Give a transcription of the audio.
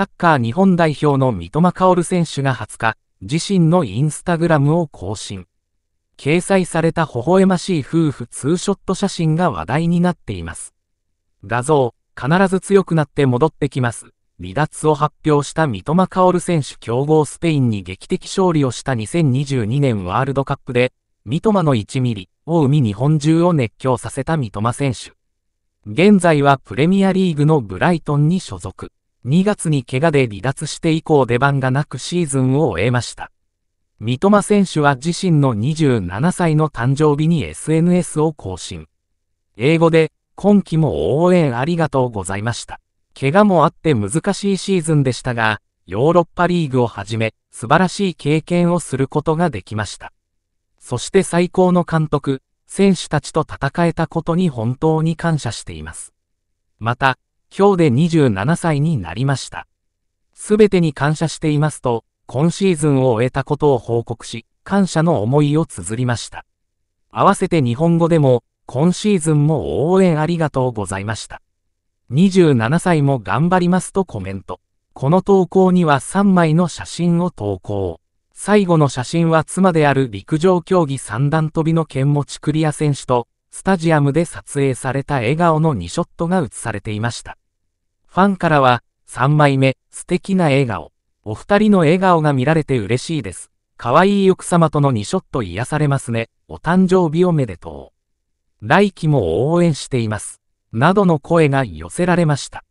サッカー日本代表の三笘薫選手が20日、自身のインスタグラムを更新。掲載された微笑ましい夫婦ツーショット写真が話題になっています。画像、必ず強くなって戻ってきます。離脱を発表した三笘薫選手強豪スペインに劇的勝利をした2022年ワールドカップで、三笘の1ミリを生み日本中を熱狂させた三笘選手。現在はプレミアリーグのブライトンに所属。2月に怪我で離脱して以降出番がなくシーズンを終えました。三笘選手は自身の27歳の誕生日に SNS を更新。英語で、今季も応援ありがとうございました。怪我もあって難しいシーズンでしたが、ヨーロッパリーグをはじめ、素晴らしい経験をすることができました。そして最高の監督、選手たちと戦えたことに本当に感謝しています。また、今日で27歳になりました。すべてに感謝していますと、今シーズンを終えたことを報告し、感謝の思いを綴りました。合わせて日本語でも、今シーズンも応援ありがとうございました。27歳も頑張りますとコメント。この投稿には3枚の写真を投稿。最後の写真は妻である陸上競技三段跳びの剣持クリア選手と、スタジアムで撮影された笑顔の2ショットが写されていました。ファンからは、3枚目、素敵な笑顔。お二人の笑顔が見られて嬉しいです。可愛い奥様との2ショット癒されますね。お誕生日おめでとう。来期も応援しています。などの声が寄せられました。